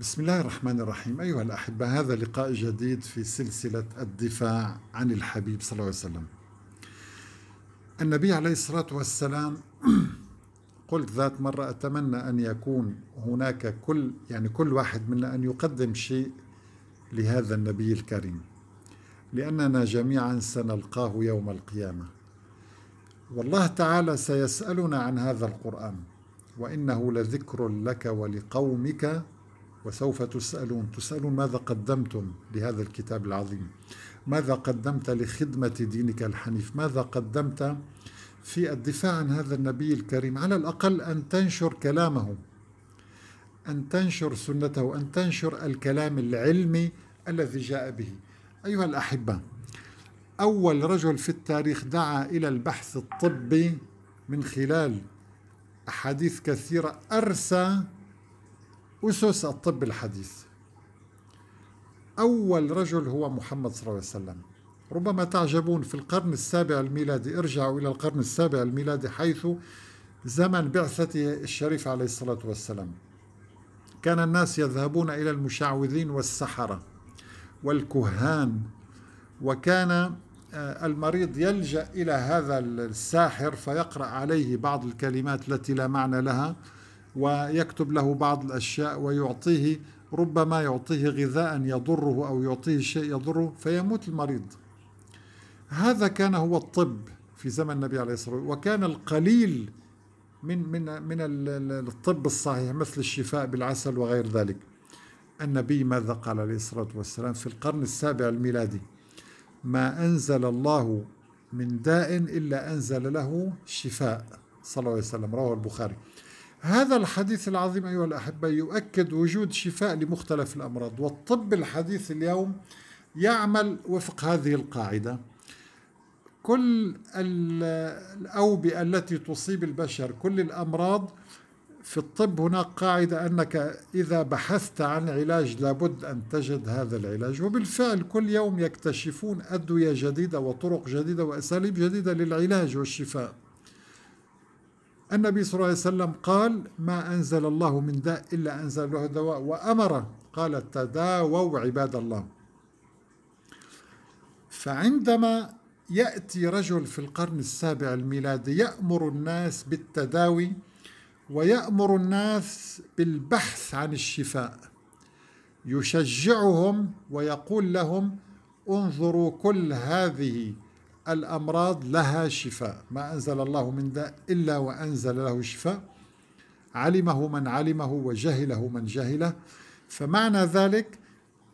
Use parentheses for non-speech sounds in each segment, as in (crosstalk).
بسم الله الرحمن الرحيم أيها الأحبة هذا لقاء جديد في سلسلة الدفاع عن الحبيب صلى الله عليه وسلم النبي عليه الصلاة والسلام (clears throat) قلت ذات مرة أتمنى أن يكون هناك كل يعني كل واحد منا أن يقدم شيء لهذا النبي الكريم لأننا جميعا سنلقاه يوم القيامة والله تعالى سيسألنا عن هذا القرآن وإنه لذكر لك ولقومك وسوف تسألون تسألون ماذا قدمتم لهذا الكتاب العظيم ماذا قدمت لخدمة دينك الحنيف ماذا قدمت في الدفاع عن هذا النبي الكريم على الأقل أن تنشر كلامه أن تنشر سنته أن تنشر الكلام العلمي الذي جاء به أيها الأحبة أول رجل في التاريخ دعا إلى البحث الطبي من خلال أحاديث كثيرة أرسى أسس الطب الحديث أول رجل هو محمد صلى الله عليه وسلم ربما تعجبون في القرن السابع الميلادي ارجعوا إلى القرن السابع الميلادي حيث زمن بعثته الشريف عليه الصلاة والسلام كان الناس يذهبون إلى المشعوذين والسحرة والكهان وكان آه، المريض يلجأ إلى هذا الساحر فيقرأ عليه بعض الكلمات التي لا معنى لها ويكتب له بعض الأشياء ويعطيه ربما يعطيه غذاء يضره أو يعطيه شيء يضره فيموت المريض هذا كان هو الطب في زمن النبي عليه الصلاة والسلام وكان القليل من من من الطب الصحيح مثل الشفاء بالعسل وغير ذلك النبي ماذا قال عليه الصلاة والسلام في القرن السابع الميلادي ما أنزل الله من داء إلا أنزل له شفاء صلى الله عليه وسلم رواه البخاري هذا الحديث العظيم أيها الأحبة يؤكد وجود شفاء لمختلف الأمراض والطب الحديث اليوم يعمل وفق هذه القاعدة كل الأوبئة التي تصيب البشر كل الأمراض في الطب هناك قاعدة أنك إذا بحثت عن علاج لابد أن تجد هذا العلاج وبالفعل كل يوم يكتشفون أدوية جديدة وطرق جديدة وأساليب جديدة للعلاج والشفاء النبي صلى الله عليه وسلم قال ما أنزل الله من داء إلا أنزل له دواء وأمر قال تداووا عباد الله فعندما يأتي رجل في القرن السابع الميلادي يأمر الناس بالتداوي ويأمر الناس بالبحث عن الشفاء يشجعهم ويقول لهم انظروا كل هذه الأمراض لها شفاء ما أنزل الله من داء إلا وأنزل له شفاء علمه من علمه وجهله من جهله فمعنى ذلك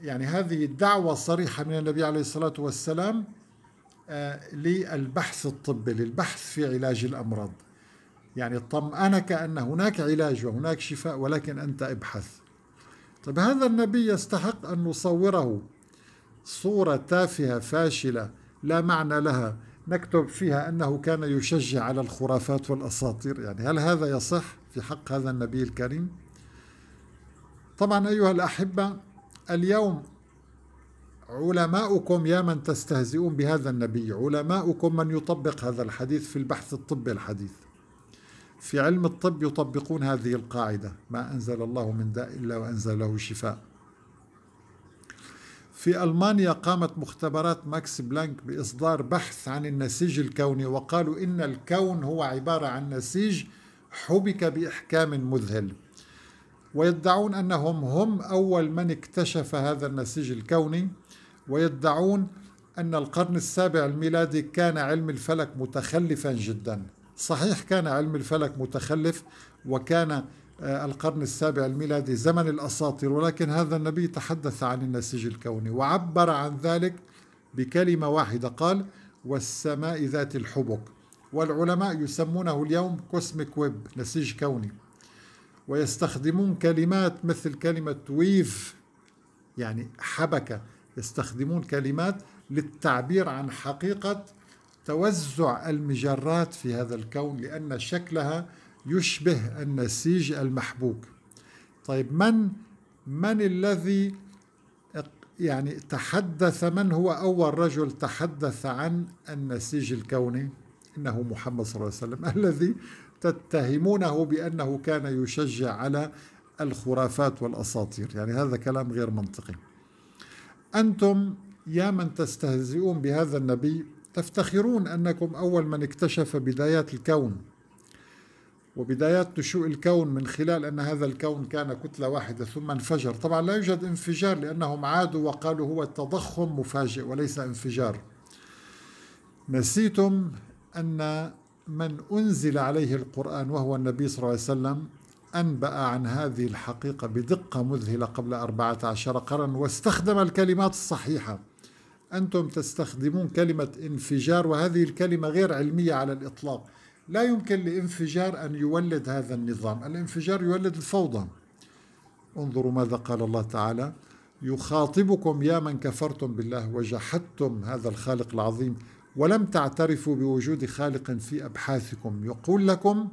يعني هذه الدعوة الصريحة من النبي عليه الصلاة والسلام آه، للبحث الطبي للبحث في علاج الأمراض يعني طمأنك أن هناك علاج وهناك شفاء ولكن أنت ابحث طيب هذا النبي يستحق أن نصوره صورة تافهة فاشلة لا معنى لها نكتب فيها أنه كان يشجع على الخرافات والأساطير يعني هل هذا يصح في حق هذا النبي الكريم؟ طبعا أيها الأحبة اليوم علماؤكم يا من تستهزئون بهذا النبي علماؤكم من يطبق هذا الحديث في البحث الطبي الحديث في علم الطب يطبقون هذه القاعدة ما أنزل الله من داء إلا وأنزل له شفاء في ألمانيا قامت مختبرات ماكس بلانك بإصدار بحث عن النسيج الكوني وقالوا إن الكون هو عبارة عن نسيج حبك بإحكام مذهل ويدعون أنهم هم أول من اكتشف هذا النسيج الكوني ويدعون أن القرن السابع الميلادي كان علم الفلك متخلفا جدا صحيح كان علم الفلك متخلف وكان آه، القرن السابع الميلادي زمن الأساطير ولكن هذا النبي تحدث عن النسيج الكوني وعبر عن ذلك بكلمة واحدة قال والسماء ذات الحبك والعلماء يسمونه اليوم كوسميك ويب نسيج كوني ويستخدمون كلمات مثل كلمة ويف يعني حبكة يستخدمون كلمات للتعبير عن حقيقة توزع المجرات في هذا الكون لأن شكلها يشبه النسيج المحبوك طيب من من الذي يعني تحدث من هو أول رجل تحدث عن النسيج الكوني إنه محمد صلى الله عليه وسلم (laughs) الذي تتهمونه بأنه كان يشجع على الخرافات والأساطير يعني هذا كلام غير منطقي أنتم يا من تستهزئون بهذا النبي تفتخرون أنكم أول من اكتشف بدايات الكون وبدايات نشوء الكون من خلال أن هذا الكون كان كتلة واحدة ثم انفجر طبعا لا يوجد انفجار لأنهم عادوا وقالوا هو تضخم مفاجئ وليس انفجار نسيتم أن من أنزل عليه القرآن وهو النبي صلى الله عليه وسلم أنبأ عن هذه الحقيقة بدقة مذهلة قبل 14 قرن واستخدم الكلمات الصحيحة أنتم تستخدمون كلمة انفجار وهذه الكلمة غير علمية على الإطلاق لا يمكن لانفجار أن يولد هذا النظام الانفجار يولد الفوضى انظروا ماذا قال الله تعالى يخاطبكم يا من كفرتم بالله وجحدتم هذا الخالق العظيم ولم تعترفوا بوجود خالق في أبحاثكم يقول لكم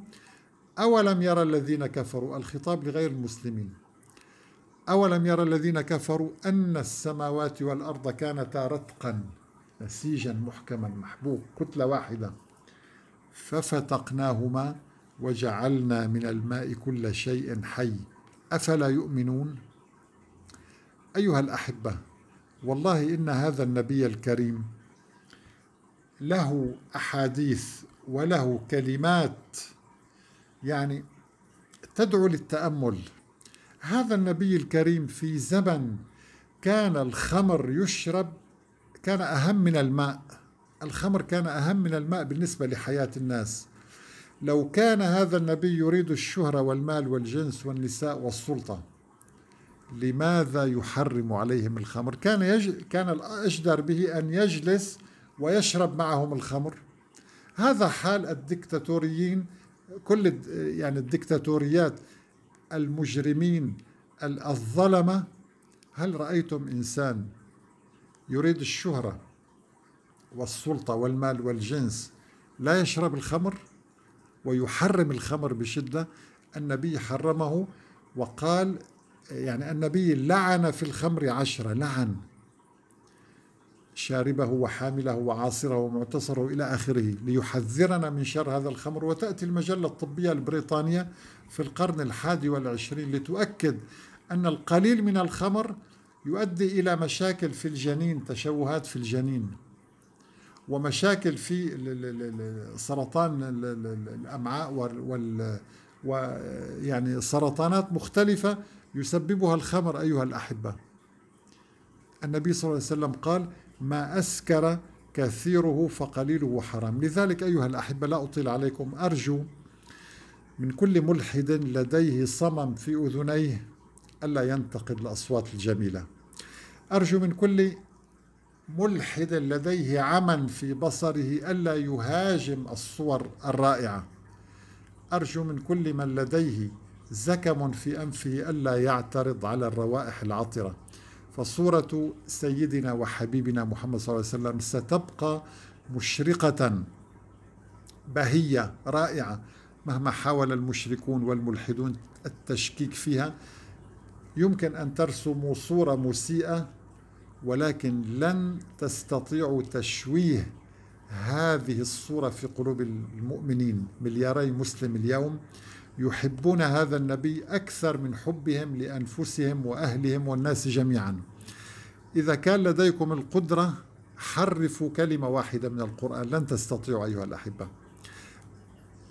أولم يرى الذين كفروا الخطاب لغير المسلمين أولم يرى الذين كفروا أن السماوات والأرض كانتا رتقا نسيجا محكما محبوب كتلة واحدة ففتقناهما وجعلنا من الماء كل شيء حي افلا يؤمنون ايها الاحبه والله ان هذا النبي الكريم له احاديث وله كلمات يعني تدعو للتامل هذا النبي الكريم في زمن كان الخمر يشرب كان اهم من الماء الخمر كان أهم من الماء بالنسبة لحياة الناس لو كان هذا النبي يريد الشهرة والمال والجنس والنساء والسلطة لماذا يحرم عليهم الخمر كان, يج... كان الأجدر به أن يجلس ويشرب معهم الخمر هذا حال الدكتاتوريين كل يعني الدكتاتوريات المجرمين الظلمة هل رأيتم إنسان يريد الشهرة والسلطة والمال والجنس لا يشرب الخمر ويحرم الخمر بشدة النبي حرمه وقال يعني النبي لعن في الخمر عشرة لعن شاربه وحامله وعاصره ومعتصره إلى آخره ليحذرنا من شر هذا الخمر وتأتي المجلة الطبية البريطانية في القرن الحادي والعشرين لتؤكد أن القليل من الخمر يؤدي إلى مشاكل في الجنين تشوهات في الجنين ومشاكل في سرطان الامعاء وال ويعني سرطانات مختلفه يسببها الخمر ايها الاحبه. النبي صلى الله عليه وسلم قال: ما اسكر كثيره فقليله حرام، لذلك ايها الاحبه لا اطيل عليكم ارجو من كل ملحد لديه صمم في اذنيه الا ينتقد الاصوات الجميله. ارجو من كل ملحد لديه عمى في بصره ألا يهاجم الصور الرائعة أرجو من كل من لديه زكم في أنفه ألا يعترض على الروائح العطرة فصورة سيدنا وحبيبنا محمد صلى الله عليه وسلم ستبقى مشرقة بهية رائعة مهما حاول المشركون والملحدون التشكيك فيها يمكن أن ترسموا صورة مسيئة ولكن لن تستطيعوا تشويه هذه الصورة في قلوب المؤمنين ملياري مسلم اليوم يحبون هذا النبي أكثر من حبهم لأنفسهم وأهلهم والناس جميعا إذا كان لديكم القدرة حرفوا كلمة واحدة من القرآن لن تستطيعوا أيها الأحبة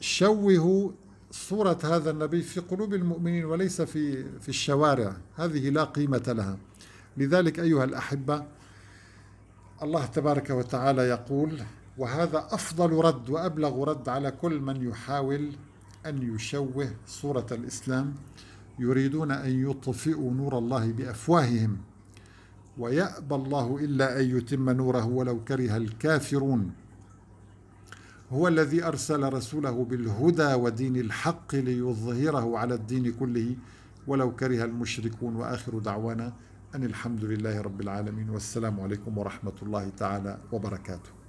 شوهوا صورة هذا النبي في قلوب المؤمنين وليس في في الشوارع هذه لا قيمة لها لذلك أيها الأحبة الله تبارك وتعالى يقول وهذا أفضل رد وأبلغ رد على كل من يحاول أن يشوه صورة الإسلام يريدون أن يطفئوا نور الله بأفواههم ويأبى الله إلا أن يتم نوره ولو كره الكافرون هو الذي أرسل رسوله بالهدى ودين الحق ليظهره على الدين كله ولو كره المشركون وآخر دعوانا أن الحمد لله رب العالمين والسلام عليكم ورحمة الله تعالى وبركاته